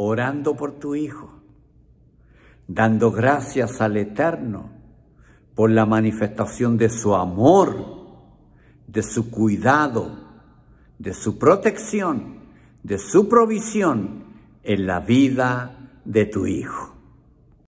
orando por tu Hijo, dando gracias al Eterno por la manifestación de su amor, de su cuidado, de su protección, de su provisión en la vida de tu Hijo.